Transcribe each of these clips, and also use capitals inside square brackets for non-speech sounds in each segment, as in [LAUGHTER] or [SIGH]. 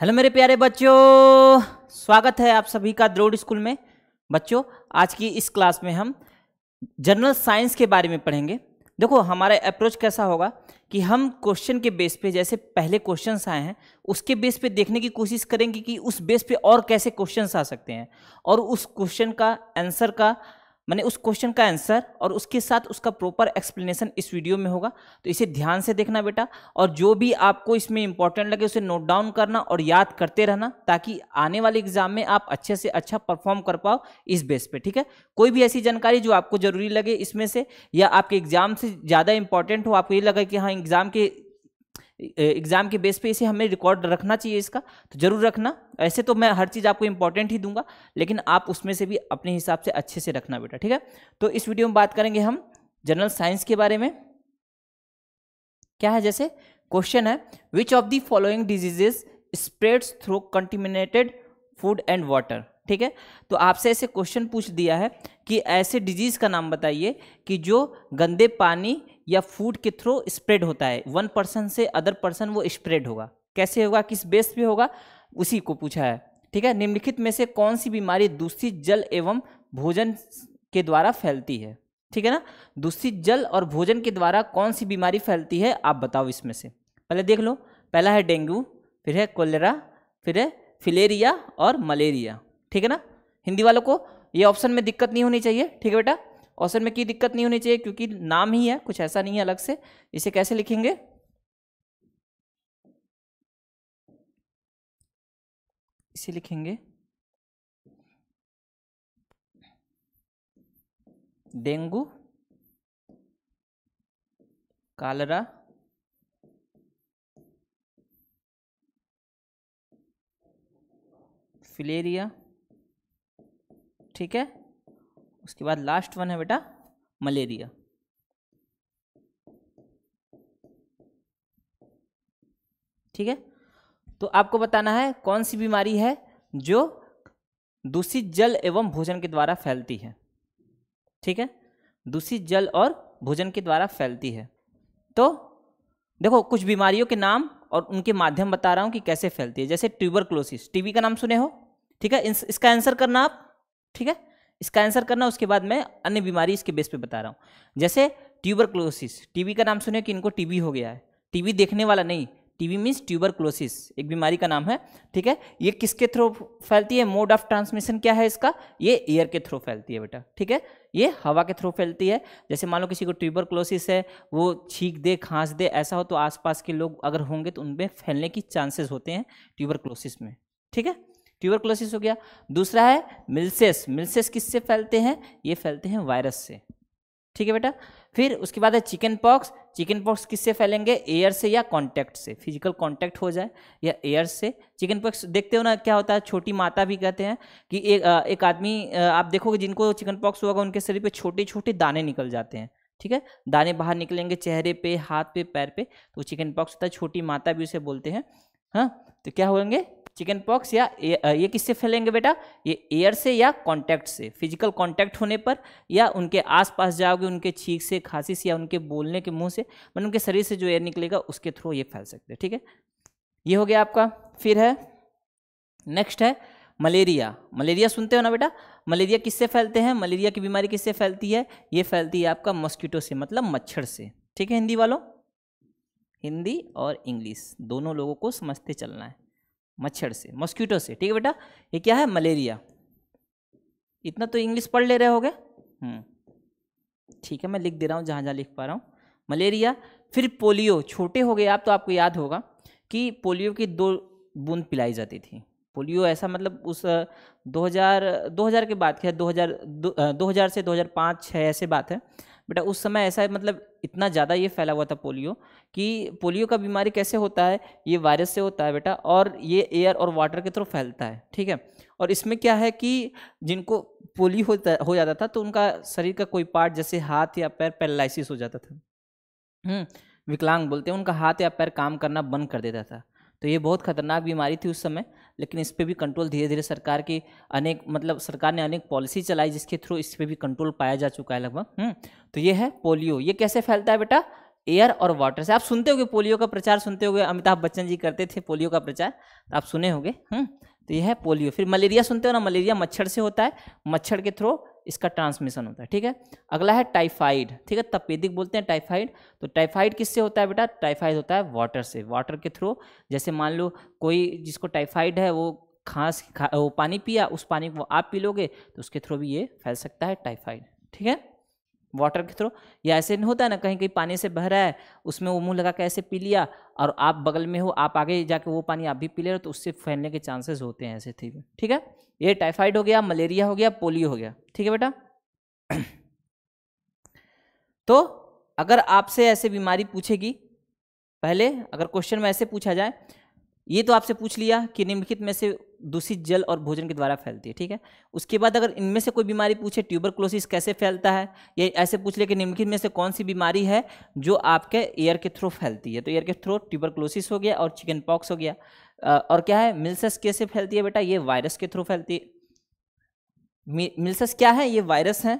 Hello मेरे प्यारे बच्चों स्वागत है आप सभी का द्रोड स्कूल में बच्चों आज की इस क्लास में हम जनरल साइंस के बारे में पढ़ेंगे देखो हमारा अप्रोच कैसा होगा कि हम क्वेश्चन के बेस पे जैसे पहले क्वेश्चंस आए हैं उसके बेस पे देखने की कोशिश करेंगे कि उस बेस पे और कैसे क्वेश्चंस आ सकते हैं और उस क्वेश्चन का आंसर का मैंने उस क्वेश्चन का आंसर और उसके साथ उसका प्रॉपर एक्सप्लेनेशन इस वीडियो में होगा तो इसे ध्यान से देखना बेटा और जो भी आपको इसमें इंपॉर्टेंट लगे उसे नोट डाउन करना और याद करते रहना ताकि आने वाले एग्जाम में आप अच्छे से अच्छा परफॉर्म कर पाओ इस बेस पे ठीक है कोई भी ऐसी जानकारी जो आपको जरूरी लगे इसमें से या आपके एग्जाम से ज़्यादा इंपॉर्टेंट हो आपको ये लगा कि हाँ एग्जाम के एग्ज़ाम के बेस पे इसे हमें रिकॉर्ड रखना चाहिए इसका तो ज़रूर रखना ऐसे तो मैं हर चीज़ आपको इंपॉर्टेंट ही दूंगा लेकिन आप उसमें से भी अपने हिसाब से अच्छे से रखना बेटा ठीक है तो इस वीडियो में बात करेंगे हम जनरल साइंस के बारे में क्या है जैसे क्वेश्चन है which of the following diseases spreads through contaminated food and water ठीक है तो आपसे ऐसे क्वेश्चन पूछ दिया है कि ऐसे डिजीज़ का नाम बताइए कि जो गंदे पानी या फूड के थ्रू स्प्रेड होता है वन पर्सन से अदर पर्सन वो स्प्रेड होगा कैसे होगा किस बेस पे होगा उसी को पूछा है ठीक है निम्नलिखित में से कौन सी बीमारी दूषित जल एवं भोजन के द्वारा फैलती है ठीक है ना दूषित जल और भोजन के द्वारा कौन सी बीमारी फैलती है आप बताओ इसमें से पहले देख लो पहला है डेंगू फिर है कोलेरा फिर है फिलेरिया और मलेरिया ठीक है ना हिंदी वालों को ये ऑप्शन में दिक्कत नहीं होनी चाहिए ठीक है बेटा औसर में की दिक्कत नहीं होनी चाहिए क्योंकि नाम ही है कुछ ऐसा नहीं है अलग से इसे कैसे लिखेंगे इसे लिखेंगे डेंगू कालरा फिलेरिया ठीक है उसके बाद लास्ट वन है बेटा मलेरिया ठीक है तो आपको बताना है कौन सी बीमारी है जो दूषित जल एवं भोजन के द्वारा फैलती है ठीक है दूषित जल और भोजन के द्वारा फैलती है तो देखो कुछ बीमारियों के नाम और उनके माध्यम बता रहा हूं कि कैसे फैलती है जैसे ट्यूबर क्लोसिस टीबी का नाम सुने हो ठीक है इसका आंसर करना आप ठीक है इसका आंसर करना उसके बाद मैं अन्य बीमारी इसके बेस पे बता रहा हूँ जैसे ट्यूबरक्लोसिस टीबी का नाम सुने कि इनको टीबी हो गया है टीबी देखने वाला नहीं टीबी मीन्स ट्यूबरक्लोसिस एक बीमारी का नाम है ठीक है ये किसके थ्रू फैलती है मोड ऑफ ट्रांसमिशन क्या है इसका ये एयर के थ्रू फैलती है बेटा ठीक है ये हवा के थ्रू फैलती है जैसे मान लो किसी को ट्यूबरक्लोसिस है वो छींक दे खांस दे ऐसा हो तो आसपास के लोग अगर होंगे तो उनमें फैलने की चांसेस होते हैं ट्यूबरक्लोसिस में ठीक है ट्यूबरकुलोसिस हो गया दूसरा है मिल्सेस मिल्सेस किससे फैलते हैं ये फैलते हैं वायरस से ठीक है बेटा फिर उसके बाद है चिकन पॉक्स चिकन पॉक्स किससे फैलेंगे एयर से या कॉन्टैक्ट से फिजिकल कॉन्टैक्ट हो जाए या एयर से चिकन पॉक्स देखते हो ना क्या होता है छोटी माता भी कहते हैं कि एक एक आदमी आप देखोगे जिनको चिकन पॉक्स होगा उनके शरीर पे छोटे छोटे दाने निकल जाते हैं ठीक है दाने बाहर निकलेंगे चेहरे पे हाथ पे पैर पे तो चिकन पॉक्स होता है छोटी माता भी उसे बोलते हैं हाँ तो क्या होंगे चिकन पॉक्स या ये किससे फैलेंगे बेटा ये एयर से या कांटेक्ट से फिजिकल कांटेक्ट होने पर या उनके आसपास जाओगे उनके छींक से खांसी से या उनके बोलने के मुंह से मतलब उनके शरीर से जो एयर निकलेगा उसके थ्रू ये फैल सकते हैं ठीक है ये हो गया आपका फिर है नेक्स्ट है मलेरिया मलेरिया सुनते हो ना बेटा मलेरिया किससे फैलते हैं मलेरिया की बीमारी किससे फैलती है ये फैलती है आपका मॉस्किटो से मतलब मच्छर से ठीक है हिंदी वालों हिंदी और इंग्लिश दोनों लोगों को समझते चलना है मच्छर से मॉस्क्यूटो से ठीक है बेटा ये क्या है मलेरिया इतना तो इंग्लिश पढ़ ले रहे होगे हम्म। ठीक है मैं लिख दे रहा हूँ जहाँ जहाँ लिख पा रहा हूँ मलेरिया फिर पोलियो छोटे हो गए आप तो आपको याद होगा कि पोलियो की दो बूंद पिलाई जाती थी पोलियो ऐसा मतलब उस 2000 2000 के बाद क्या 2000 2000 से 2005 हज़ार छः ऐसे बात है बेटा उस समय ऐसा है मतलब इतना ज़्यादा ये फैला हुआ था पोलियो कि पोलियो का बीमारी कैसे होता है ये वायरस से होता है बेटा और ये एयर और वाटर के थ्रू फैलता है ठीक है और इसमें क्या है कि जिनको पोलियो होता हो जाता था तो उनका शरीर का कोई पार्ट जैसे हाथ या पैर पैरालिसिस हो जाता था हम्म, विकलांग बोलते हैं उनका हाथ या पैर काम करना बंद कर देता था तो ये बहुत खतरनाक बीमारी थी उस समय लेकिन इस पर भी कंट्रोल धीरे धीरे सरकार की अनेक मतलब सरकार ने अनेक पॉलिसी चलाई जिसके थ्रू इस पर भी कंट्रोल पाया जा चुका है लगभग हम्म, तो ये है पोलियो ये कैसे फैलता है बेटा एयर और वाटर से आप सुनते होगे पोलियो का प्रचार सुनते होगे अमिताभ बच्चन जी करते थे पोलियो का प्रचार तो आप सुने होंगे हम्म, तो यह है पोलियो फिर मलेरिया सुनते हो ना मलेरिया मच्छर से होता है मच्छर के थ्रू इसका ट्रांसमिशन होता है ठीक है अगला है टाइफाइड ठीक है तपेदिक बोलते हैं टाइफाइड तो टाइफाइड किससे होता है बेटा टाइफाइड होता है वाटर से वाटर के थ्रू जैसे मान लो कोई जिसको टाइफाइड है वो खांस खा, वो पानी पिया उस पानी को आप पी लोगे तो उसके थ्रू भी ये फैल सकता है टाइफाइड ठीक है वाटर के थ्रू या ऐसे नहीं होता है ना कहीं कहीं पानी से बह रहा है उसमें वो मुंह लगा के ऐसे पी लिया और आप बगल में हो आप आगे जाके वो पानी आप भी पी ले रहे हो तो उससे फैलने के चांसेस होते हैं ऐसे थी ठीक है ये टाइफाइड हो गया मलेरिया हो गया पोलियो हो गया ठीक है बेटा [CLEARS THROAT] तो अगर आपसे ऐसे बीमारी पूछेगी पहले अगर क्वेश्चन में ऐसे पूछा जाए ये तो आपसे पूछ लिया कि निम्नलिखित में से दूषित जल और भोजन के द्वारा फैलती है ठीक है उसके बाद अगर इनमें से कोई बीमारी पूछे ट्यूबरक्लोसिस कैसे फैलता है या ऐसे पूछ ले कि निम्नलिखित में से कौन सी बीमारी है जो आपके एयर के थ्रू फैलती है तो एयर के थ्रू ट्यूबरक्लोसिस हो गया और चिकन पॉक्स हो गया और क्या है मिल्सस कैसे फैलती है बेटा ये वायरस के थ्रू फैलती है मिल्सस क्या है ये वायरस है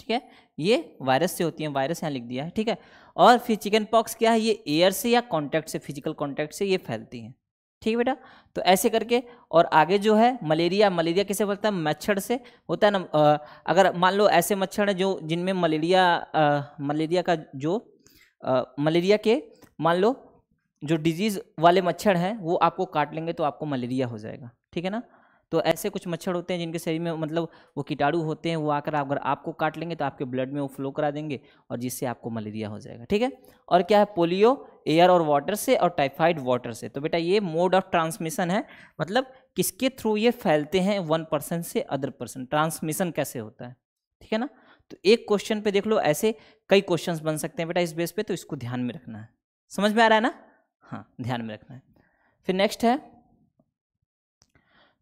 ठीक है ये वायरस से होती है वायरस यहाँ लिख दिया है ठीक है और फिर चिकन पॉक्स क्या है ये एयर से या कांटेक्ट से फिजिकल कांटेक्ट से ये फैलती है ठीक है बेटा तो ऐसे करके और आगे जो है मलेरिया मलेरिया किसे बोलता है मच्छर से होता है ना अगर मान लो ऐसे मच्छर हैं जो जिनमें मलेरिया मलेरिया का जो आ, मलेरिया के मान लो जो डिजीज़ वाले मच्छर हैं वो आपको काट लेंगे तो आपको मलेरिया हो जाएगा ठीक है ना तो ऐसे कुछ मच्छर होते हैं जिनके शरीर में मतलब वो कीटाणु होते हैं वो आकर अगर आपको काट लेंगे तो आपके ब्लड में वो फ्लो करा देंगे और जिससे आपको मलेरिया हो जाएगा ठीक है और क्या है पोलियो एयर और वाटर से और टाइफाइड वाटर से तो बेटा ये मोड ऑफ ट्रांसमिशन है मतलब किसके थ्रू ये फैलते हैं वन पर्सन से अदर पर्सन ट्रांसमिशन कैसे होता है ठीक है ना तो एक क्वेश्चन पे देख लो ऐसे कई क्वेश्चंस बन सकते हैं बेटा इस बेस पे तो इसको ध्यान में रखना है समझ में आ रहा है ना हाँ ध्यान में रखना है फिर नेक्स्ट है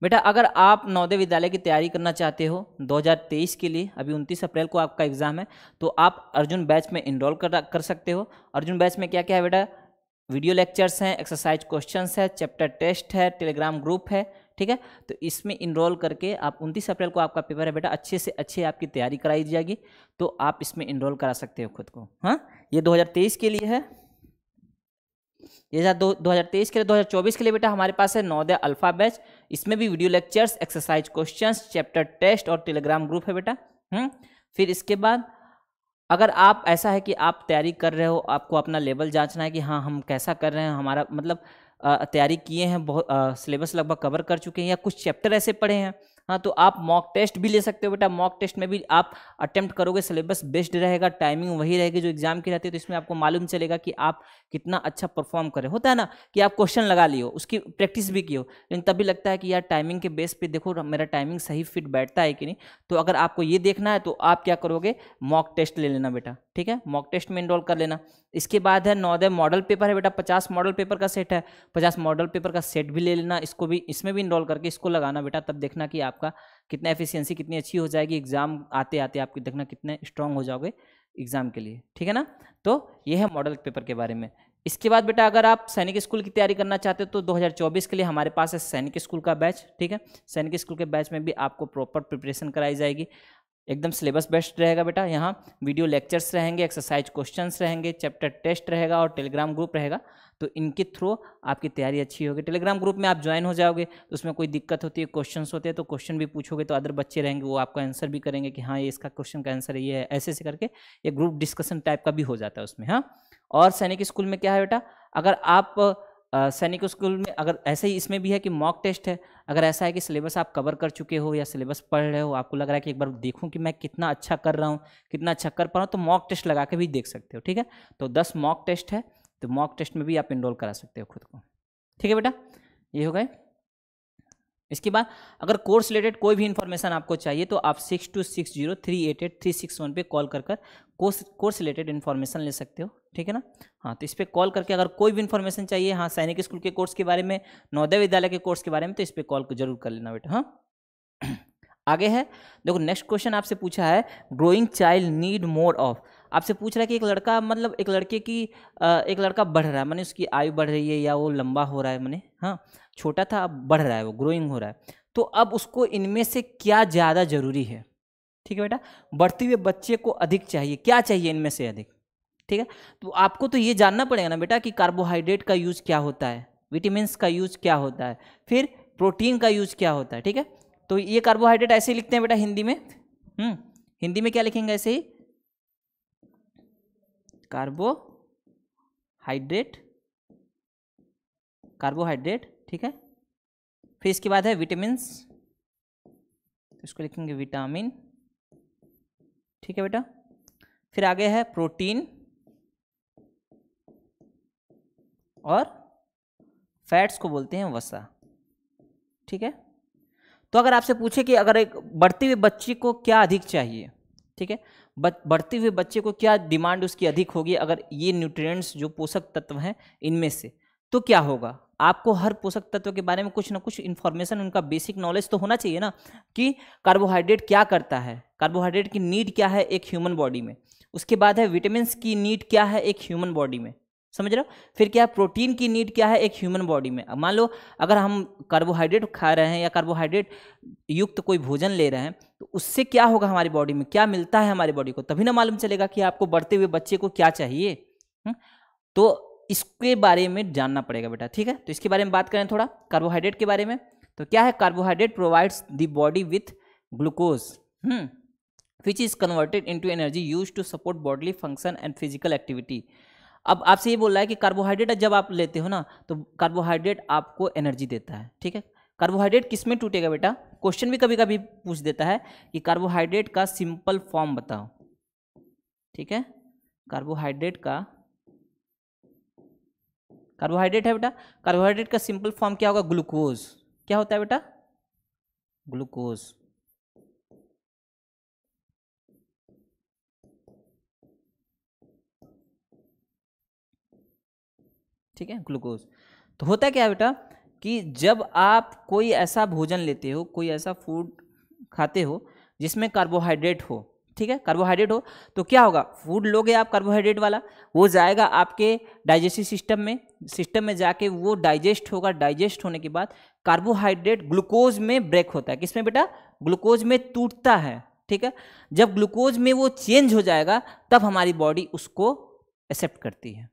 बेटा अगर आप नवोदय विद्यालय की तैयारी करना चाहते हो 2023 के लिए अभी 29 अप्रैल को आपका एग्ज़ाम है तो आप अर्जुन बैच में इनरोल कर कर सकते हो अर्जुन बैच में क्या क्या है बेटा वीडियो लेक्चर्स हैं एक्सरसाइज क्वेश्चंस है चैप्टर टेस्ट है टेलीग्राम ग्रुप है ठीक है तो इसमें इनरोल करके आप उनतीस अप्रैल को आपका पेपर है बेटा अच्छे से अच्छे आपकी तैयारी कराई जाएगी तो आप इसमें इनरोल करा सकते हो खुद को हाँ ये दो के लिए है ये दो दो हज़ार तेईस के लिए दो हज़ार चौबीस के लिए बेटा हमारे पास है नौदय अल्फा बैच इसमें भी video lectures exercise questions chapter test और टेलीग्राम ग्रुप है बेटा हम्म फिर इसके बाद अगर आप ऐसा है कि आप तैयारी कर रहे हो आपको अपना लेवल जांचना है कि हाँ हम कैसा कर रहे हैं हमारा मतलब तैयारी किए हैं बहुत सिलेबस लगभग कवर कर चुके हैं या कुछ चैप्टर ऐसे पढ़े हैं हाँ तो आप मॉक टेस्ट भी ले सकते हो बेटा मॉक टेस्ट में भी आप अटेम्प्ट करोगे सिलेबस बेस्ड रहेगा टाइमिंग वही रहेगी जो एग्जाम की रहती है तो इसमें आपको मालूम चलेगा कि आप कितना अच्छा परफॉर्म करें होता है ना कि आप क्वेश्चन लगा लियो उसकी प्रैक्टिस भी कियो लेकिन तभी लगता है कि यार टाइमिंग के बेस पर देखो मेरा टाइमिंग सही फिट बैठता है कि नहीं तो अगर आपको ये देखना है तो आप क्या करोगे मॉक टेस्ट ले लेना बेटा ठीक है मॉक टेस्ट में इनरोल कर लेना इसके बाद है नौदय मॉडल पेपर है बेटा पचास मॉडल पेपर का सेट है पचास मॉडल पेपर का सेट भी ले लेना इसको भी इसमें भी इनरोल करके इसको लगाना बेटा तब देखना कि आप आपका कितना एफिशिएंसी कितनी अच्छी हो जाएगी एग्जाम आते आते आपके देखना कितने स्ट्रांग हो जाओगे एग्जाम के लिए ठीक है ना तो ये है मॉडल पेपर के बारे में इसके बाद बेटा अगर आप सैनिक स्कूल की तैयारी करना चाहते हो तो 2024 के लिए हमारे पास है सैनिक स्कूल का बैच ठीक है सैनिक स्कूल के बैच में भी आपको प्रॉपर प्रिपरेशन कराई जाएगी एकदम सिलेबस बेस्ट रहेगा बेटा यहाँ वीडियो लेक्चर्स रहेंगे एक्सरसाइज क्वेश्चंस रहेंगे चैप्टर टेस्ट रहेगा और टेलीग्राम ग्रुप रहेगा तो इनके थ्रू आपकी तैयारी अच्छी होगी टेलीग्राम ग्रुप में आप ज्वाइन हो जाओगे तो उसमें कोई दिक्कत होती है क्वेश्चन होते हैं तो क्वेश्चन भी पूछोगे तो अदर बच्चे रहेंगे वो आपका आंसर भी करेंगे कि हाँ ये इसका क्वेश्चन का आंसर ये है ऐसे ऐसे करके ये ग्रुप डिस्कशन टाइप का भी हो जाता है उसमें हाँ और सैनिक स्कूल में क्या है बेटा अगर आप सैनिक स्कूल में अगर ऐसे ही इसमें भी है कि मॉक टेस्ट है अगर ऐसा है कि सिलेबस आप कवर कर चुके हो या सिलेबस पढ़ रहे हो आपको लग रहा है कि एक बार देखूं कि मैं कितना अच्छा कर रहा हूं कितना अच्छा कर पा रहा हूं तो मॉक टेस्ट लगा के भी देख सकते हो ठीक है तो दस मॉक टेस्ट है तो मॉक टेस्ट में भी आप इनरोल करा सकते हो खुद को ठीक है बेटा ये हो गए इसके बाद अगर कोर्स रिलेटेड कोई भी इन्फॉर्मेशन आपको चाहिए तो आप six two six zero three eight eight three six one पर कॉल कर कोर्स कोर्स रिलेटेड इन्फॉर्मेशन ले सकते हो ठीक है ना हाँ तो इस पर कॉल करके अगर कोई भी इन्फॉर्मेशन चाहिए हाँ सैनिक स्कूल के कोर्स के बारे में नवोदय विद्यालय के कोर्स के बारे में तो इस पर कॉल जरूर कर लेना बेटा हाँ [CLEARS THROAT] आगे है देखो नेक्स्ट क्वेश्चन आपसे पूछा है growing child need more of आपसे पूछ रहा है कि एक लड़का मतलब एक लड़के की एक लड़का बढ़ रहा है मैंने उसकी आयु बढ़ रही है या वो लंबा हो रहा है मैंने हाँ छोटा था अब बढ़ रहा है वो ग्रोइंग हो रहा है तो अब उसको इनमें से क्या ज़्यादा जरूरी है ठीक है बेटा बढ़ते हुए बच्चे को अधिक चाहिए क्या चाहिए इनमें से अधिक ठीक है तो आपको तो ये जानना पड़ेगा ना बेटा कि कार्बोहाइड्रेट का यूज क्या होता है विटामिन का यूज क्या होता है फिर प्रोटीन का यूज क्या होता है ठीक है तो ये कार्बोहाइड्रेट ऐसे लिखते हैं बेटा हिंदी में हम्म हिंदी में क्या लिखेंगे ऐसे ही कार्बोहाइड्रेट कार्बोहाइड्रेट ठीक है फिर इसके बाद है विटामिन तो इसको लिखेंगे विटामिन ठीक है बेटा फिर आगे है प्रोटीन और फैट्स को बोलते हैं वसा ठीक है तो अगर आपसे पूछे कि अगर एक बढ़ती हुई बच्ची को क्या अधिक चाहिए ठीक है बढ़ते हुए बच्चे को क्या डिमांड उसकी अधिक होगी अगर ये न्यूट्रिएंट्स जो पोषक तत्व हैं इनमें से तो क्या होगा आपको हर पोषक तत्व के बारे में कुछ ना कुछ इन्फॉर्मेशन उनका बेसिक नॉलेज तो होना चाहिए ना कि कार्बोहाइड्रेट क्या करता है कार्बोहाइड्रेट की नीड क्या है एक ह्यूमन बॉडी में उसके बाद है विटामिन की नीड क्या है एक ह्यूमन बॉडी में समझ रहे हो फिर क्या प्रोटीन की नीड क्या है एक ह्यूमन बॉडी में मान लो अगर हम कार्बोहाइड्रेट खा रहे हैं या कार्बोहाइड्रेट युक्त कोई भोजन ले रहे हैं तो उससे क्या होगा हमारी बॉडी में क्या मिलता है हमारी बॉडी को तभी ना मालूम चलेगा कि आपको बढ़ते हुए बच्चे को क्या चाहिए हुँ? हम्म? तो इसके बारे में जानना पड़ेगा बेटा ठीक है तो इसके बारे में बात करें थोड़ा कार्बोहाइड्रेट के बारे में तो क्या है carbohydrate provides the body with glucose which is converted into energy use to support bodily function and physical activity अब आपसे ये बोल रहा है कि कार्बोहाइड्रेट जब आप लेते हो ना तो कार्बोहाइड्रेट आपको एनर्जी देता है ठीक है कार्बोहाइड्रेट किस में टूटेगा बेटा क्वेश्चन भी कभी कभी पूछ देता है कि कार्बोहाइड्रेट का सिंपल फॉर्म बताओ ठीक है कार्बोहाइड्रेट का कार्बोहाइड्रेट है बेटा कार्बोहाइड्रेट का सिंपल फॉर्म क्या होगा ग्लूकोज क्या होता है बेटा ग्लूकोज ठीक है ग्लूकोज तो होता है क्या बेटा कि जब आप कोई ऐसा भोजन लेते हो कोई ऐसा फूड खाते हो जिसमें कार्बोहाइड्रेट हो ठीक है कार्बोहाइड्रेट हो तो क्या होगा फूड लोगे आप कार्बोहाइड्रेट वाला वो जाएगा आपके डाइजेस्टिव सिस्टम में सिस्टम में जाके वो डाइजेस्ट होगा डाइजेस्ट होने के बाद कार्बोहाइड्रेट ग्लूकोज में ब्रेक होता है किसमें बेटा ग्लूकोज में टूटता है ठीक है जब ग्लूकोज में वो चेंज हो जाएगा तब हमारी बॉडी उसको एक्सेप्ट करती है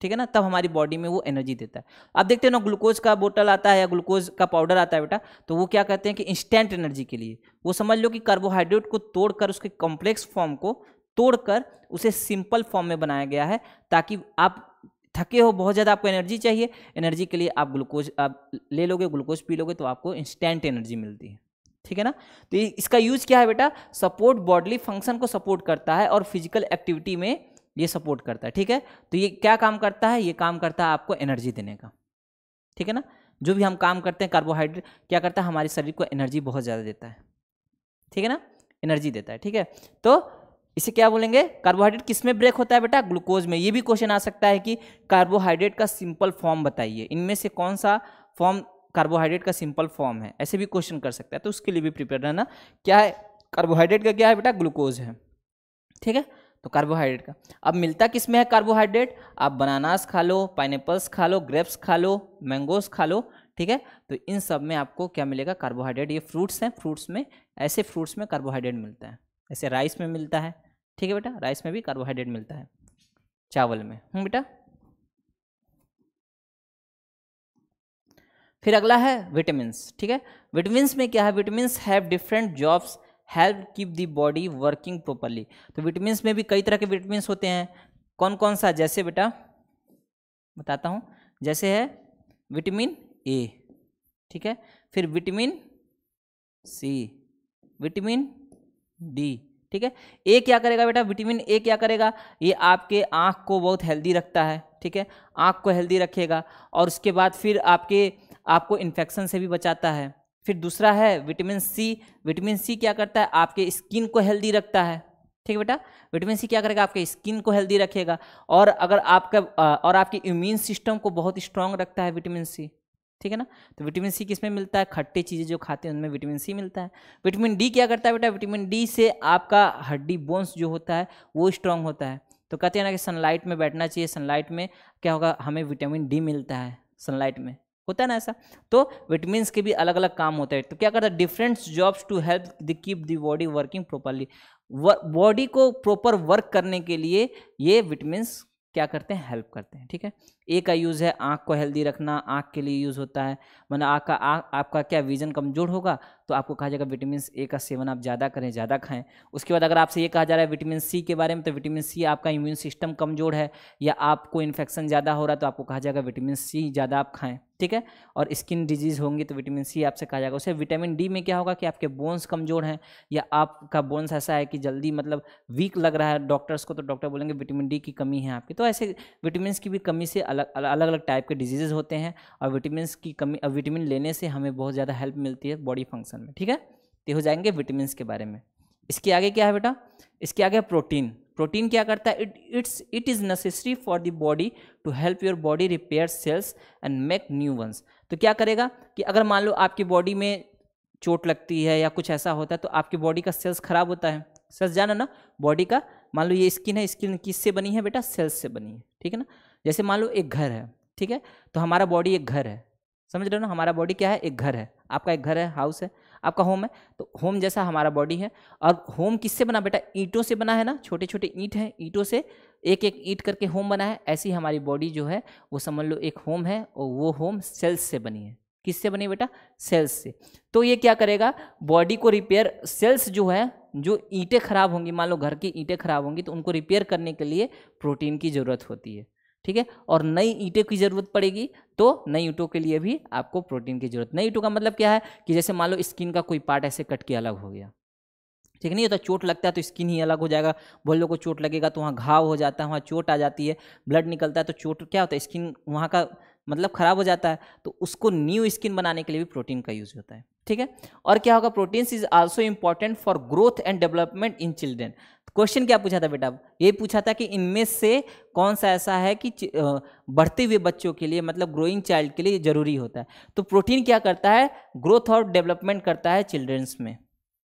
ठीक है ना तब हमारी बॉडी में वो एनर्जी देता है अब देखते हैं ना ग्लूकोज का बोतल आता है या ग्लूकोज का पाउडर आता है बेटा तो वो क्या कहते हैं कि इंस्टेंट एनर्जी के लिए वो समझ लो कि कार्बोहाइड्रेट को तोड़कर उसके कॉम्प्लेक्स फॉर्म को तोड़कर उसे सिंपल फॉर्म में बनाया गया है ताकि आप थके हो बहुत ज़्यादा आपको एनर्जी चाहिए एनर्जी के लिए आप ग्लूकोज आप ले लोगे ग्लूकोज पी लोगे तो आपको इंस्टेंट एनर्जी मिलती है ठीक है ना तो इसका यूज क्या है बेटा सपोर्ट बॉडली फंक्शन को सपोर्ट करता है और फिजिकल एक्टिविटी में ये सपोर्ट करता है ठीक है तो ये क्या काम करता है ये काम करता है आपको एनर्जी देने का ठीक है ना जो भी हम काम करते हैं कार्बोहाइड्रेट क्या करता है हमारे शरीर को एनर्जी बहुत ज़्यादा देता है ठीक है ना एनर्जी देता है ठीक है तो इसे क्या बोलेंगे कार्बोहाइड्रेट किस में ब्रेक होता है बेटा ग्लूकोज में ये भी क्वेश्चन आ सकता है कि कार्बोहाइड्रेट का सिंपल फॉर्म बताइए इनमें से कौन सा फॉर्म कार्बोहाइड्रेट का सिंपल फॉर्म है ऐसे भी क्वेश्चन कर सकता है तो उसके लिए भी प्रिपेयर रहना क्या है कार्बोहाइड्रेट का क्या है बेटा ग्लूकोज है ठीक है तो कार्बोहाइड्रेट का अब मिलता किस में है कार्बोहाइड्रेट आप बनानास खा लो पाइनएप्पल्स खा लो ग्रेप्स खा लो मैंगोस खा लो ठीक है तो इन सब में आपको क्या मिलेगा कार्बोहाइड्रेट ये फ्रूट्स हैं फ्रूट्स में ऐसे फ्रूट्स में कार्बोहाइड्रेट मिलता है ऐसे राइस में मिलता है ठीक है बेटा राइस में भी कार्बोहाइड्रेट मिलता है चावल में हूँ हम्म बेटा फिर अगला है विटामिन ठीक है विटामिन में क्या है vitamin have different jobs help keep the body working properly तो विटामिन में भी कई तरह के विटामिन होते हैं कौन कौन सा जैसे बेटा बताता हूँ जैसे है विटामिन ए ठीक है फिर विटामिन सी विटामिन डी ठीक है ए क्या करेगा बेटा विटामिन ए क्या करेगा ये आपके आँख को बहुत हेल्दी रखता है ठीक है आँख को हेल्दी रखेगा और उसके बाद फिर आपके आपको इन्फेक्शन से भी बचाता है फिर दूसरा है विटामिन सी विटामिन सी क्या करता है आपके स्किन को हेल्दी रखता है ठीक है बेटा विटामिन सी क्या करेगा आपके स्किन को हेल्दी रखेगा और अगर आपका और आपके इम्यून सिस्टम को बहुत स्ट्रांग रखता है विटामिन सी ठीक है ना तो विटामिन सी किस में मिलता है खट्टी चीज़ें जो खाते हैं उनमें विटामिन सी मिलता है विटामिन डी क्या करता है बेटा विटामिन डी से आपका हड्डी बोन्स जो होता है वो स्ट्रांग होता है तो कहते हैं ना कि सनलाइट में बैठना चाहिए सनलाइट में क्या होगा हमें विटामिन डी मिलता है सनलाइट में होता है ना ऐसा तो विटामिन के भी अलग अलग काम होते हैं तो क्या करता है different jobs to help the keep the body working properly body को प्रॉपर वर्क करने के लिए ये विटामिन क्या करते हैं हेल्प करते हैं ठीक है ए का यूज़ है आँख को हेल्दी रखना आँख के लिए यूज़ होता है मतलब आँख का आँख आपका क्या विजन कमज़ोर होगा तो आपको कहा जाएगा विटामिन ए का सेवन आप ज़्यादा करें ज़्यादा खाएं उसके बाद अगर आपसे ये कहा जा रहा है विटामिन सी के बारे में तो विटामिन सी आपका इम्यून सिस्टम कमज़ोर है या आपको इन्फेक्शन ज़्यादा हो रहा है तो आपको कहा जाएगा विटामिन सी ज़्यादा आप खाएँ ठीक है और स्किन डिजीज़ होंगी तो विटामिन सी आपसे कहा जाएगा उसे विटामिन डी में क्या होगा कि आपके बोन्स कमज़ोर हैं या आपका बोन्स ऐसा है कि जल्दी मतलब वीक लग रहा है डॉक्टर्स को तो डॉक्टर बोलेंगे विटामिन डी की कमी है आपकी तो ऐसे विटामिन की भी कमी से अलग अलग अलग टाइप के डिजीज़ होते हैं और विटामिन की कमी विटामिन लेने से हमें बहुत ज़्यादा हेल्प मिलती है बॉडी फंक्शन में ठीक है तो हो जाएंगे विटामिन के बारे में इसके आगे क्या है बेटा इसके आगे प्रोटीन प्रोटीन क्या करता है it it's it is necessary for the body to help your body repair cells and make new ones तो क्या करेगा कि अगर मान लो आपकी बॉडी में चोट लगती है या कुछ ऐसा होता है तो आपकी बॉडी का सेल्स खराब होता है सेल्स जाना ना बॉडी का मान लो ये स्किन है स्किन किससे बनी है बेटा सेल्स से बनी है ठीक है ना जैसे मान लो एक घर है ठीक है तो हमारा बॉडी एक घर है समझ रहे हो ना हमारा बॉडी क्या है एक घर है आपका एक घर है हाउस है आपका होम है तो होम जैसा हमारा बॉडी है और होम किससे बना बेटा ईंटों से बना है ना छोटे छोटे ईंट हैं ईंटों से एक एक ईंट करके होम बना है ऐसी हमारी बॉडी जो है वो समझ लो एक होम है और वो होम सेल्स से बनी है किससे बनी बेटा सेल्स से तो ये क्या करेगा बॉडी को रिपेयर सेल्स जो है जो ईंटें खराब होंगी मान लो घर की ईंटें खराब होंगी तो उनको रिपेयर करने के लिए प्रोटीन की ज़रूरत होती है ठीक है और नई ईंटों की ज़रूरत पड़ेगी तो नई ईंटों के लिए भी आपको प्रोटीन की ज़रूरत नई ईंटों का मतलब क्या है कि जैसे मान लो स्किन का कोई पार्ट ऐसे कट के अलग हो गया ठीक नहीं होता तो चोट लगता है तो स्किन ही अलग हो जाएगा बोलो को चोट लगेगा तो वहाँ घाव हो जाता है वहाँ चोट आ जाती है ब्लड निकलता है तो चोट क्या होता है स्किन वहाँ का मतलब ख़राब हो जाता है तो उसको न्यू स्किन बनाने के लिए भी प्रोटीन का यूज़ होता है ठीक है और क्या होगा proteins is also important for growth and development in children question क्या पूछा था बेटा ये पूछा था कि इनमें से कौन सा ऐसा है कि बढ़ते हुए बच्चों के लिए मतलब ग्रोइंग चाइल्ड के लिए जरूरी होता है तो प्रोटीन क्या करता है ग्रोथ और डेवलपमेंट करता है चिल्ड्रंस में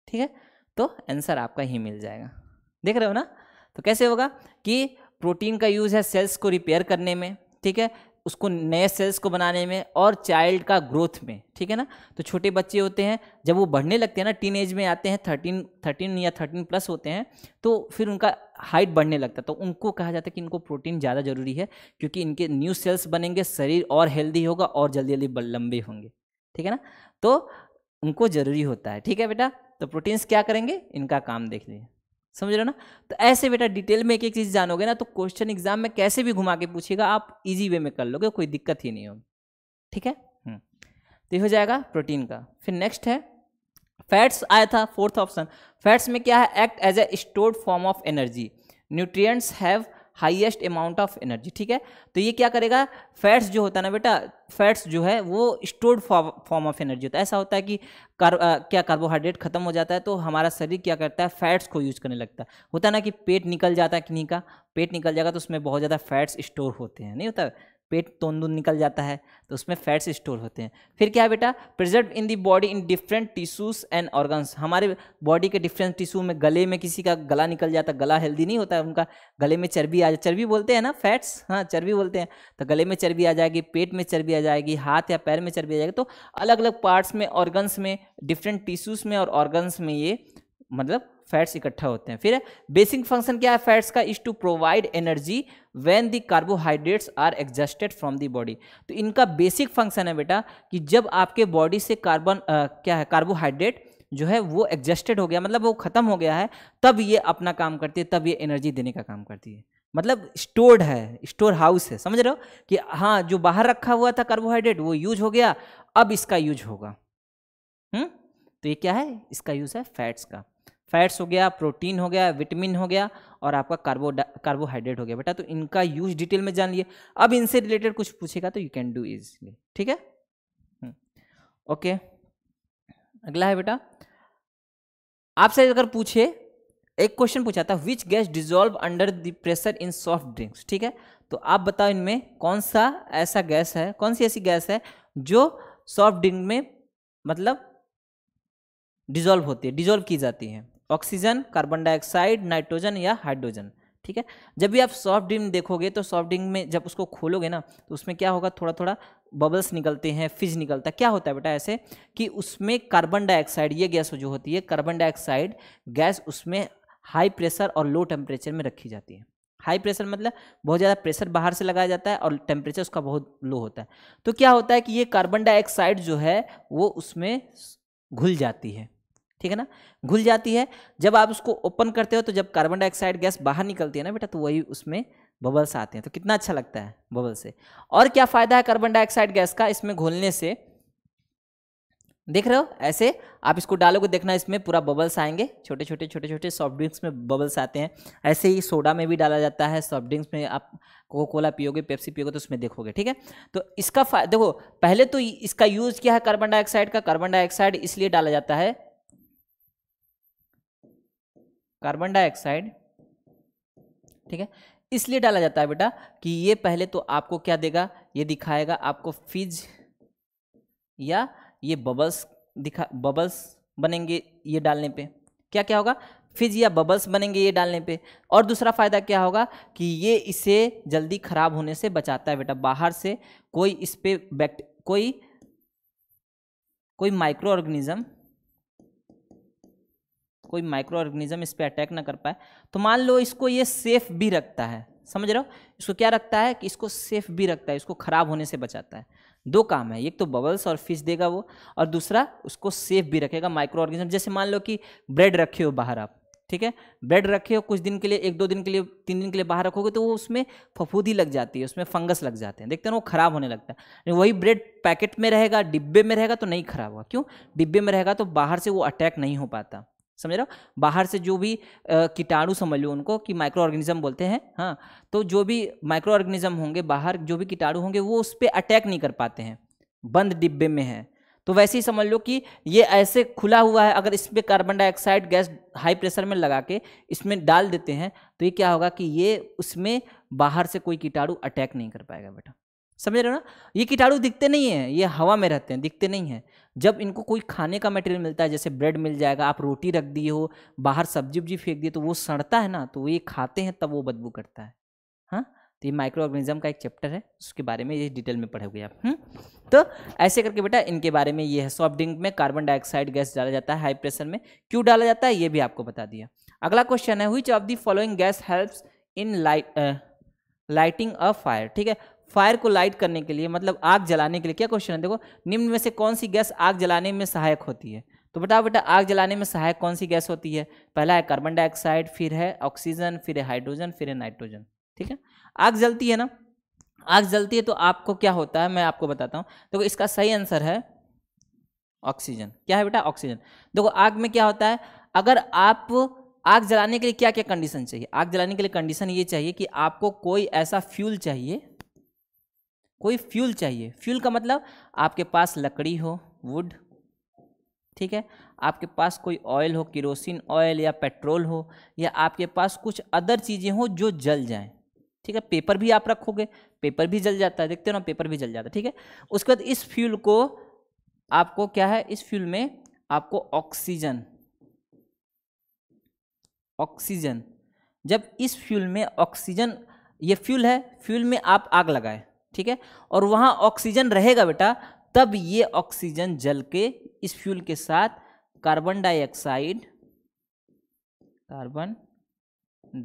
ठीक है तो आंसर आपका ही मिल जाएगा देख रहे हो ना तो कैसे होगा कि प्रोटीन का यूज़ है सेल्स को रिपेयर करने में ठीक है उसको नए सेल्स को बनाने में और चाइल्ड का ग्रोथ में ठीक है ना तो छोटे बच्चे होते हैं जब वो बढ़ने लगते हैं ना टीन एज में आते हैं थर्टीन थर्टीन या थर्टीन प्लस होते हैं तो फिर उनका हाइट बढ़ने लगता है तो उनको कहा जाता है कि इनको प्रोटीन ज़्यादा ज़रूरी है क्योंकि इनके न्यू सेल्स बनेंगे शरीर और हेल्दी होगा और जल्दी जल्दी लंबे होंगे ठीक है ना तो उनको ज़रूरी होता है ठीक है बेटा तो प्रोटीन्स क्या करेंगे इनका काम देख लीजिए समझ रहे हो ना तो ऐसे बेटा डिटेल में एक एक चीज़ जानोगे ना तो क्वेश्चन एग्जाम में कैसे भी घुमा के पूछेगा आप इजी वे में कर लोगे कोई दिक्कत ही नहीं होगी ठीक है हम्म। तो ये हो जाएगा प्रोटीन का फिर नेक्स्ट है फैट्स आया था फोर्थ ऑप्शन फैट्स में क्या है act as a stored form of energy nutrient have highest amount of energy ठीक है तो ये क्या करेगा फैट्स जो होता है ना बेटा फैट्स जो है वो स्टोर्ड फॉर्म ऑफ एनर्जी होता है ऐसा होता है कि कार, आ, क्या कार्बोहाइड्रेट खत्म हो जाता है तो हमारा शरीर क्या करता है फैट्स को यूज करने लगता है होता है ना कि पेट निकल जाता है किन्हीं का पेट निकल जाएगा तो उसमें बहुत ज़्यादा फैट्स स्टोर होते हैं नहीं होता पेट तोंद निकल जाता है तो उसमें फैट्स स्टोर होते हैं फिर क्या है बेटा preserve in the body in different tissues and organs हमारे बॉडी के डिफरेंट टिश्यू में गले में किसी का गला निकल जाता है गला हेल्दी नहीं होता है उनका गले में चर्बी आ जाए चर्बी बोलते हैं ना फैट्स हाँ चर्बी बोलते हैं तो गले में चर्बी आ जाएगी पेट में चर्बी आ जाएगी हाथ या पैर में चर्बी आ जाएगी तो अलग अलग पार्ट्स में ऑर्गन्स में डिफरेंट टिश्यूज में और ऑर्गन्स में ये मतलब फैट्स इकट्ठा होते हैं फिर बेसिक फंक्शन क्या है फैट्स का is to provide energy when the carbohydrates are exhausted from the body तो इनका बेसिक फंक्शन है बेटा कि जब आपके बॉडी से कार्बन क्या है कार्बोहाइड्रेट जो है वो एग्जस्टेड हो गया मतलब वो खत्म हो गया है तब ये अपना काम करती है तब ये एनर्जी देने का काम करती है मतलब स्टोर्ड है स्टोर हाउस है समझ रहे हो कि हाँ जो बाहर रखा हुआ था कार्बोहाइड्रेट वो यूज हो गया अब इसका यूज होगा हम्म तो ये क्या है इसका यूज है फैट्स का फैट्स हो गया प्रोटीन हो गया विटामिन हो गया और आपका कार्बो कार्बोहाइड्रेट हो गया बेटा तो इनका यूज डिटेल में जान लिए अब इनसे रिलेटेड कुछ पूछेगा तो यू कैन डू इजली ठीक है ओके हम्म, अगला है बेटा आपसे अगर पूछे एक क्वेश्चन पूछा था which gas dissolve under the pressure in soft drinks ठीक है तो आप बताओ इनमें कौन सा ऐसा गैस है कौन सी ऐसी गैस है जो सॉफ्ट ड्रिंक में मतलब डिजोल्व होती है डिजोल्व की जाती है ऑक्सीजन कार्बन डाइऑक्साइड नाइट्रोजन या हाइड्रोजन ठीक है जब भी आप सॉफ्ट ड्रिंक देखोगे तो सॉफ्ट ड्रिंक में जब उसको खोलोगे ना तो उसमें क्या होगा थोड़ा थोड़ा बबल्स निकलते हैं फिज निकलता है क्या होता है बेटा ऐसे कि उसमें कार्बन डाइऑक्साइड ये गैस जो होती है कार्बन डाइऑक्साइड गैस उसमें हाई प्रेशर और लो टेम्परेचर में रखी जाती है हाई प्रेशर मतलब बहुत ज़्यादा प्रेशर बाहर से लगाया जाता है और टेम्परेचर उसका बहुत लो होता है तो क्या होता है कि ये कार्बन डाइऑक्साइड जो है वो उसमें घुल जाती है ठीक है ना घुल जाती है जब आप उसको ओपन करते हो तो जब कार्बन डाइऑक्साइड गैस बाहर निकलती है ना बेटा तो वही उसमें बबल्स आते हैं तो कितना अच्छा लगता है बबल से और क्या फ़ायदा है कार्बन डाइऑक्साइड गैस का इसमें घोलने से देख रहे हो ऐसे आप इसको डालोगे देखना इसमें पूरा बबल्स आएंगे छोटे छोटे छोटे छोटे सॉफ्ट ड्रिंक्स में बबल्स आते हैं ऐसे ही सोडा में भी डाला जाता है सॉफ्ट ड्रिंक्स में आप कोको कोला पियोगे पेप्सी पियोगे तो उसमें देखोगे ठीक है तो इसका देखो पहले तो इसका यूज़ किया है कार्बन डाइऑक्साइड का कार्बन डाइऑक्साइड इसलिए डाला जाता है कार्बन डाइऑक्साइड ठीक है इसलिए डाला जाता है बेटा कि ये पहले तो आपको क्या देगा ये दिखाएगा आपको फिज या ये बबल्स दिखा बबल्स बनेंगे ये डालने पे क्या क्या होगा फिज या बबल्स बनेंगे ये डालने पे और दूसरा फ़ायदा क्या होगा कि ये इसे जल्दी ख़राब होने से बचाता है बेटा बाहर से कोई इस पर बैक्ट कोई कोई माइक्रो ऑर्गेनिज्म कोई माइक्रो ऑर्गेनिज्म इस पर अटैक ना कर पाए तो मान लो इसको ये सेफ भी रखता है समझ रहे हो इसको क्या रखता है कि इसको सेफ भी रखता है इसको ख़राब होने से बचाता है दो काम है एक तो बबल्स और फिश देगा वो और दूसरा उसको सेफ भी रखेगा माइक्रो ऑर्गेनिज्म जैसे मान लो कि ब्रेड रखे हो बाहर आप ठीक है ब्रेड रखे हो कुछ दिन के लिए एक दो दिन के लिए तीन दिन के लिए बाहर रखोगे तो वो उसमें फफूदी लग जाती है उसमें फंगस लग जाते हैं देखते हैं वो ख़राब होने लगता है वही ब्रेड पैकेट में रहेगा डिब्बे में रहेगा तो नहीं खराब होगा क्यों डिब्बे में रहेगा तो बाहर से वो अटैक नहीं हो पाता समझ रहे हो बाहर से जो भी कीटाणु समझ लो उनको कि माइक्रो ऑर्गेनिज्म बोलते हैं हाँ तो जो भी माइक्रो ऑर्गेनिज्म होंगे बाहर जो भी कीटाणु होंगे वो उस पर अटैक नहीं कर पाते हैं बंद डिब्बे में है तो वैसे ही समझ लो कि ये ऐसे खुला हुआ है अगर इस पर carbon dioxide gas high pressure में लगा के इसमें डाल देते हैं तो ये क्या होगा कि ये उसमें बाहर से कोई कीटाणु अटैक नहीं कर पाएगा बेटा समझ रहे हो ना ये कीटाणु दिखते नहीं है ये हवा में रहते हैं दिखते नहीं है जब इनको कोई खाने का मटेरियल मिलता है जैसे ब्रेड मिल जाएगा आप रोटी रख दिए हो बाहर सब्जी उब्जी फेंक दिए तो वो सड़ता है ना तो वो ये खाते हैं तब वो बदबू करता है हाँ तो ये माइक्रो ऑर्गेनिज्म का एक चैप्टर है उसके बारे में ये डिटेल में पढ़े हुए आप हुँ? हम्म? तो ऐसे करके बेटा इनके बारे में ये है सॉफ्ट ड्रिंक में कार्बन डाइऑक्साइड गैस डाला जाता है हाई प्रेशर में क्यों डाला जाता है ये भी आपको बता दिया अगला क्वेश्चन है which of the following gas helps in light lighting a fire ठीक है फायर को लाइट करने के लिए मतलब आग जलाने के लिए क्या क्वेश्चन है देखो निम्न में से कौन सी गैस आग जलाने में सहायक होती है तो बताओ बेटा आग जलाने में सहायक कौन सी गैस होती है पहला है कार्बन डाइऑक्साइड फिर है ऑक्सीजन फिर है हाइड्रोजन फिर है नाइट्रोजन ठीक है आग जलती है ना आग जलती है तो आपको क्या होता है मैं आपको बताता हूँ देखो तो इसका सही आंसर है ऑक्सीजन क्या है बेटा ऑक्सीजन देखो आग में क्या होता है अगर आप आग जलाने के लिए क्या क्या कंडीशन चाहिए आग जलाने के लिए कंडीशन ये चाहिए कि आपको कोई ऐसा फ्यूल चाहिए कोई फ्यूल चाहिए फ्यूल का मतलब आपके पास लकड़ी हो वुड ठीक है आपके पास कोई ऑयल हो किरोसिन ऑयल या पेट्रोल हो या आपके पास कुछ अदर चीज़ें हो जो जल जाएं ठीक है पेपर भी आप रखोगे पेपर भी जल जाता है देखते हो ना पेपर भी जल जाता है ठीक है उसके बाद इस फ्यूल को आपको क्या है इस फ्यूल में आपको ऑक्सीजन ऑक्सीजन जब इस फ्यूल में ऑक्सीजन ये फ्यूल है फ्यूल में आप आग लगाए ठीक है और वहाँ ऑक्सीजन रहेगा बेटा तब ये ऑक्सीजन जल के इस फ्यूल के साथ कार्बन डाइऑक्साइड कार्बन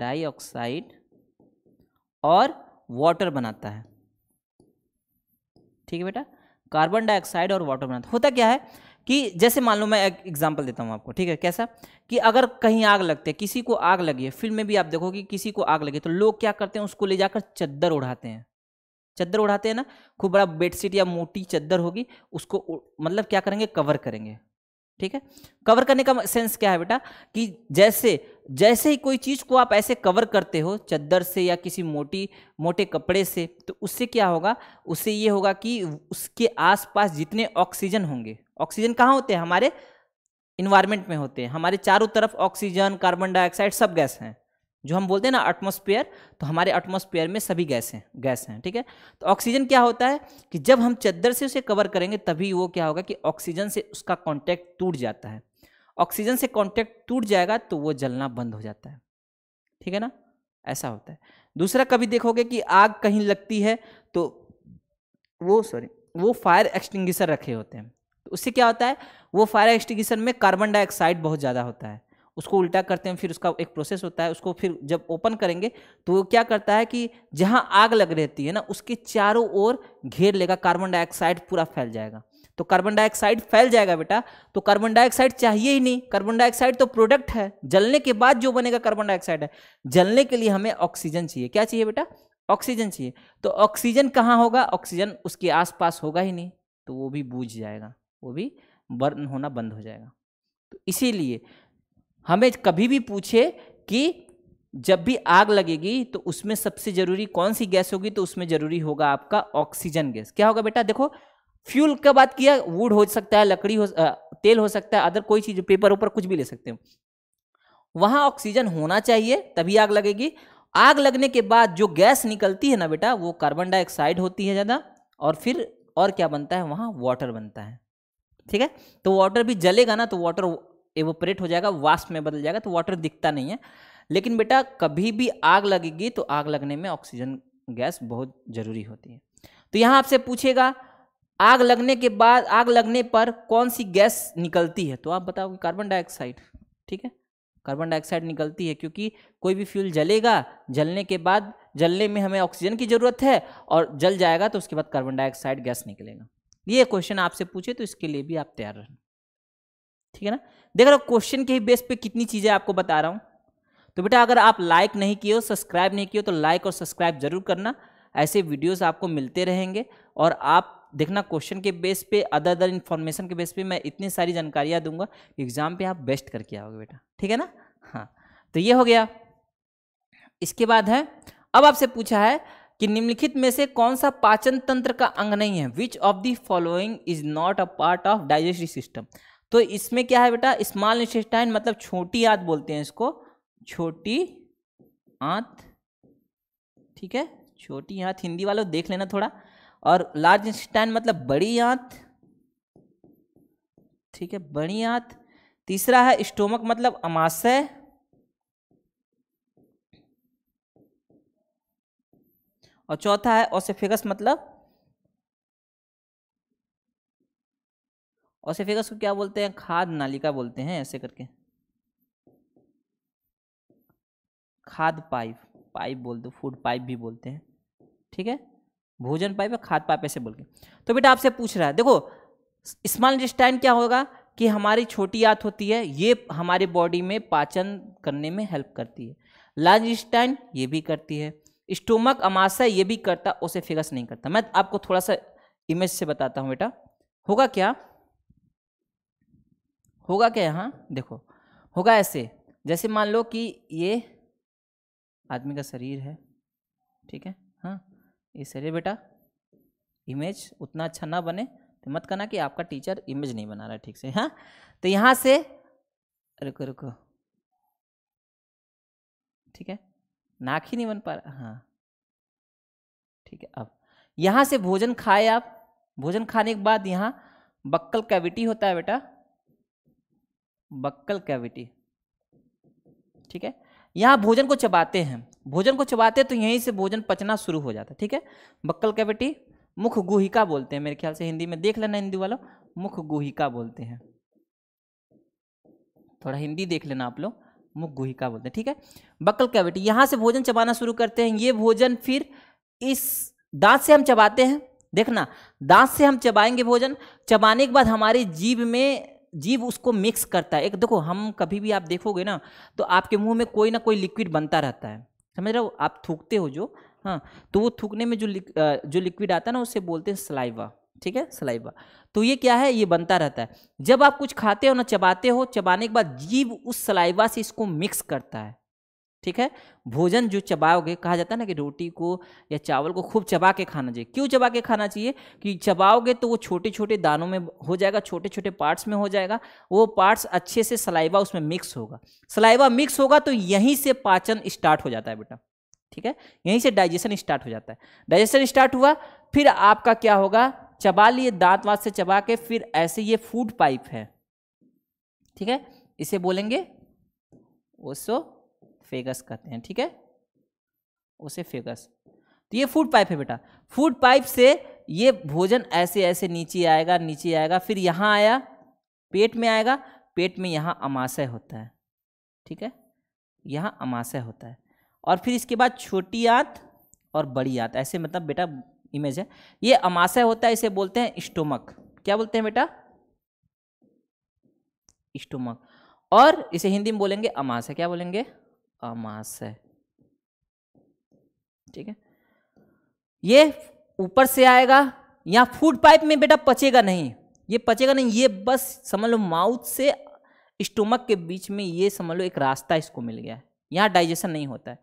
डाइऑक्साइड और वाटर बनाता है ठीक है बेटा कार्बन डाइऑक्साइड और वाटर बनाता होता क्या है कि जैसे मान लो मैं एक एग्जाम्पल देता हूँ आपको ठीक है कैसा कि अगर कहीं आग लगते है किसी को आग लगी है फिल्म में भी आप देखोगे कि किसी को आग लगी तो लोग क्या करते हैं उसको ले जाकर चद्दर उड़ाते हैं चद्दर उड़ाते हैं ना खूब बड़ा बेडशीट या मोटी चद्दर होगी उसको मतलब क्या करेंगे कवर करेंगे ठीक है कवर करने का सेंस क्या है बेटा कि जैसे जैसे ही कोई चीज को आप ऐसे कवर करते हो चद्दर से या किसी मोटी मोटे कपड़े से तो उससे क्या होगा उससे ये होगा कि उसके आसपास जितने ऑक्सीजन होंगे ऑक्सीजन कहाँ होते हैं हमारे इन्वायरमेंट में होते हैं हमारे चारों तरफ ऑक्सीजन कार्बन डाइऑक्साइड सब गैस हैं जो हम बोलते हैं ना एटमोस्फेयर तो हमारे एटमोस्फेयर में सभी गैस हैं गैस हैं ठीक है तो ऑक्सीजन क्या होता है कि जब हम चद्दर से उसे कवर करेंगे तभी वो क्या होगा कि ऑक्सीजन से उसका कॉन्टैक्ट टूट जाता है ऑक्सीजन से कॉन्टैक्ट टूट जाएगा तो वो जलना बंद हो जाता है ठीक है ना ऐसा होता है दूसरा कभी देखोगे कि आग कहीं लगती है तो वो सॉरी वो फायर एक्सटिंग्विशर रखे होते हैं तो उससे क्या होता है वो फायर एक्सटिंग्विशर में कार्बन डाइऑक्साइड बहुत ज़्यादा होता है उसको उल्टा करते हैं फिर उसका एक प्रोसेस होता है उसको फिर जब ओपन करेंगे तो वो क्या करता है कि जहाँ आग लग रहती है ना उसके चारों ओर घेर लेगा कार्बन डाइऑक्साइड पूरा फैल जाएगा तो कार्बन डाइऑक्साइड फैल जाएगा बेटा तो कार्बन डाइऑक्साइड चाहिए ही नहीं कार्बन डाइऑक्साइड तो प्रोडक्ट है जलने के बाद जो बनेगा कार्बन डाइऑक्साइड है जलने के लिए हमें ऑक्सीजन चाहिए क्या चाहिए बेटा ऑक्सीजन चाहिए तो ऑक्सीजन कहाँ होगा ऑक्सीजन उसके आसपास होगा ही नहीं तो वो भी बूझ जाएगा वो भी बर्न होना बंद हो जाएगा तो इसीलिए हमें कभी भी पूछे कि जब भी आग लगेगी तो उसमें सबसे जरूरी कौन सी गैस होगी तो उसमें जरूरी होगा आपका ऑक्सीजन गैस क्या होगा बेटा देखो फ्यूल का बात किया वुड हो सकता है लकड़ी हो तेल हो सकता है अदर कोई चीज पेपर ऊपर कुछ भी ले सकते हो वहां ऑक्सीजन होना चाहिए तभी आग लगेगी आग लगने के बाद जो गैस निकलती है ना बेटा वो कार्बन डाइऑक्साइड होती है ज़्यादा और फिर और क्या बनता है वहां वाटर बनता है ठीक है तो वाटर भी जलेगा ना तो वाटर एवोपरेट हो जाएगा वाष्प में बदल जाएगा तो वाटर दिखता नहीं है लेकिन बेटा कभी भी आग लगेगी तो आग लगने में ऑक्सीजन गैस बहुत जरूरी होती है तो यहाँ आपसे पूछेगा आग लगने के बाद आग लगने पर कौन सी गैस निकलती है तो आप बताओगे कार्बन डाइऑक्साइड ठीक है कार्बन डाइऑक्साइड निकलती है क्योंकि कोई भी फ्यूल जलेगा जलने के बाद जलने में हमें ऑक्सीजन की ज़रूरत है और जल जाएगा तो उसके बाद कार्बन डाइऑक्साइड गैस निकलेगा ये क्वेश्चन आपसे पूछे तो इसके लिए भी आप तैयार रहें ठीक है ना देख रहे हो क्वेश्चन के ही बेस पे कितनी चीज़ें आपको बता रहा हूँ तो बेटा अगर आप लाइक नहीं किए हो सब्सक्राइब नहीं किए हो तो लाइक और सब्सक्राइब जरूर करना ऐसे वीडियोस आपको मिलते रहेंगे और आप देखना क्वेश्चन के बेस पे अदर अदर इन्फॉर्मेशन के बेस पे मैं इतनी सारी जानकारियां दूंगा एग्ज़ाम पे आप बेस्ट करके आओगे बेटा ठीक है ना हाँ तो ये हो गया इसके बाद है अब आपसे पूछा है कि निम्नलिखित में से कौन सा पाचन तंत्र का अंग नहीं है which of the following is not a part of digestive system तो इसमें क्या है बेटा स्मॉल इंटेस्टाइन मतलब छोटी आंत बोलते हैं इसको छोटी आंत ठीक है छोटी आंत हिंदी वालों देख लेना थोड़ा और लार्ज इंटेस्टाइन मतलब बड़ी आंत ठीक है बड़ी आंत तीसरा है स्टोमक मतलब अमाशय और चौथा है ओसेफेगस मतलब ऑसिफेगस को क्या बोलते हैं खाद नालिका बोलते हैं ऐसे करके खाद पाइप पाइप बोल दो फूड पाइप भी बोलते हैं ठीक है भोजन पाइप या खाद पाइप ऐसे बोल के तो बेटा आपसे पूछ रहा है देखो स्मॉल इंटेस्टाइन क्या होगा कि हमारी छोटी आंत होती है ये हमारे बॉडी में पाचन करने में हेल्प करती है लार्ज इंटेस्टाइन ये भी करती है स्टोमक अमाशय ये भी करता उसे फिगस नहीं करता मैं आपको थोड़ा सा इमेज से बताता हूँ बेटा होगा क्या होगा क्या यहाँ देखो होगा ऐसे जैसे मान लो कि ये आदमी का शरीर है ठीक है हाँ ये शरीर बेटा इमेज उतना अच्छा ना बने तो मत करना कि आपका टीचर इमेज नहीं बना रहा ठीक से हाँ तो यहाँ से रुको रुको ठीक है नाक ही नहीं बन पा रहा हाँ ठीक है अब यहाँ से भोजन खाए आप भोजन खाने के बाद यहाँ बक्कल कैविटी होता है बेटा बक्कल कैविटी ठीक है यहाँ भोजन को चबाते हैं भोजन को चबाते हैं तो यहीं से भोजन पचना शुरू हो जाता है ठीक है बक्कल कैविटी मुख गुहिका बोलते हैं मेरे ख्याल से हिंदी में देख लेना हिंदी वालों मुख गुहिका बोलते हैं थोड़ा हिंदी देख लेना आप लोग मुख गुहिका बोलते हैं ठीक है बक्कल कैविटी यहाँ से भोजन चबाना शुरू करते हैं ये भोजन फिर इस दांत से हम चबाते हैं देखना दांत से हम चबाएंगे भोजन चबाने के बाद हमारे जीभ में जीव उसको मिक्स करता है एक देखो हम कभी भी आप देखोगे ना तो आपके मुंह में कोई ना कोई लिक्विड बनता रहता है समझ रहे हो आप थूकते हो जो हाँ तो वो थूकने में जो लिक, जो लिक्विड आता है ना उसे बोलते हैं सलाइवा ठीक है सलाइवा तो ये क्या है ये बनता रहता है जब आप कुछ खाते हो ना चबाते हो चबाने के बाद जीव उस सलाइवा से इसको मिक्स करता है ठीक है भोजन जो चबाओगे कहा जाता है ना कि रोटी को या चावल को खूब चबा के खाना चाहिए क्यों चबा के खाना चाहिए कि चबाओगे तो वो छोटे छोटे दानों में हो जाएगा छोटे छोटे पार्ट्स में हो जाएगा वो पार्ट्स अच्छे से सलाइवा उसमें मिक्स होगा सलाइवा मिक्स होगा तो यहीं से पाचन स्टार्ट हो जाता है बेटा ठीक है यहीं से डाइजेशन स्टार्ट हो जाता है डाइजेशन स्टार्ट हुआ फिर आपका क्या होगा चबा लिए दांत वात से चबा के फिर ऐसे ये फूड पाइप है ठीक है इसे बोलेंगे ओसो फेगस कहते हैं ठीक है उसे फेगस तो ये फूड पाइप है बेटा फूड पाइप से ये भोजन ऐसे ऐसे नीचे आएगा नीचे आएगा फिर यहाँ आया पेट में आएगा पेट में यहाँ अमाशय होता है ठीक है यहाँ अमाशय होता है और फिर इसके बाद छोटी आंत और बड़ी आंत ऐसे मतलब बेटा इमेज है ये अमाशय होता है इसे बोलते हैं स्टोमक क्या बोलते हैं बेटा स्टोमक और इसे हिंदी में बोलेंगे अमाशय क्या बोलेंगे अमास है ठीक है ये ऊपर से आएगा या फूड पाइप में बेटा पचेगा नहीं ये पचेगा नहीं ये बस समझ लो माउथ से स्टोमक के बीच में ये समझ लो एक रास्ता इसको मिल गया है यहाँ डाइजेशन नहीं होता है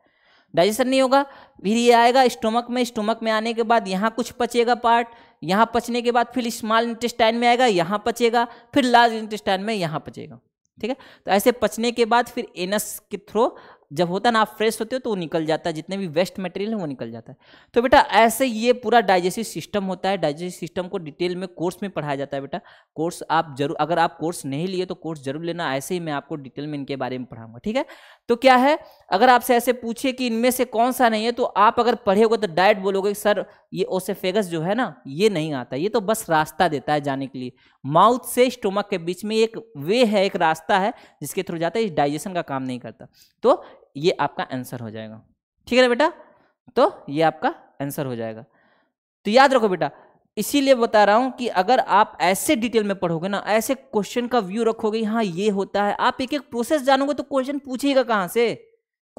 डाइजेशन नहीं होगा फिर ये आएगा स्टोमक में स्टोमक में आने के बाद यहाँ कुछ पचेगा पार्ट यहाँ पचने के बाद फिर स्मॉल इंटेस्टाइन में आएगा यहाँ पचेगा फिर लार्ज इंटेस्टाइन में यहाँ पचेगा ठीक है तो ऐसे पचने के बाद फिर एनस के थ्रू जब होता ना आप फ्रेश होते हो तो वो निकल जाता है जितने भी वेस्ट मटेरियल है वो निकल जाता है तो बेटा ऐसे ये पूरा डाइजेस्टिव सिस्टम होता है डाइजेस्टिव सिस्टम को डिटेल में कोर्स में पढ़ाया जाता है बेटा कोर्स आप जरूर अगर आप कोर्स नहीं लिए तो कोर्स जरूर लेना ऐसे ही मैं आपको डिटेल में इनके बारे में पढ़ाऊंगा ठीक है तो क्या है अगर आपसे ऐसे पूछे कि इनमें से कौन सा नहीं है तो आप अगर पढ़े होगे तो डायट बोलोगे सर ये ओसेफेगस जो है ना ये नहीं आता ये तो बस रास्ता देता है जाने के लिए माउथ से स्टोमक के बीच में एक वे है एक रास्ता है जिसके थ्रू जाता है डाइजेशन का काम नहीं करता तो ये आपका आंसर हो जाएगा ठीक है ना बेटा तो ये आपका आंसर हो जाएगा तो याद रखो बेटा इसीलिए बता रहा हूं कि अगर आप ऐसे डिटेल में पढ़ोगे ना ऐसे क्वेश्चन का व्यू रखोगे हाँ ये होता है आप एक एक प्रोसेस जानोगे तो क्वेश्चन पूछेगा कहाँ से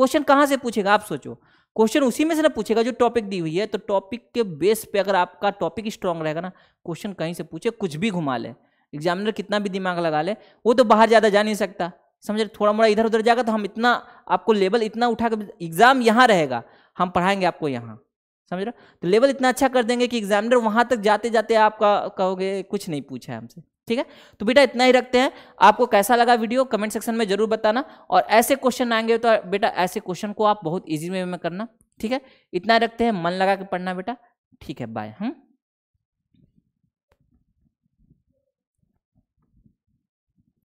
क्वेश्चन कहाँ से पूछेगा आप सोचो क्वेश्चन उसी में से ना पूछेगा जो टॉपिक दी हुई है तो टॉपिक के बेस पे अगर आपका टॉपिक स्ट्रांग रहेगा ना क्वेश्चन कहीं से पूछे कुछ भी घुमा ले एग्जामिनर कितना भी दिमाग लगा ले वो तो बाहर ज़्यादा जा नहीं सकता समझ थोड़ा मोड़ा इधर उधर जाएगा तो हम इतना आपको लेवल इतना उठा कर एग्ज़ाम यहाँ रहेगा हम पढ़ाएंगे आपको यहाँ समझ रहे तो लेवल इतना अच्छा कर देंगे कि एग्जामिनर वहां तक जाते जाते आपका कहोगे कुछ नहीं पूछा है हमसे ठीक है तो बेटा इतना ही रखते हैं आपको कैसा लगा वीडियो कमेंट सेक्शन में जरूर बताना और ऐसे क्वेश्चन आएंगे तो बेटा ऐसे क्वेश्चन को आप बहुत ईजी वे में करना ठीक है इतना रखते हैं मन लगा के पढ़ना बेटा ठीक है बाय हम हम्म?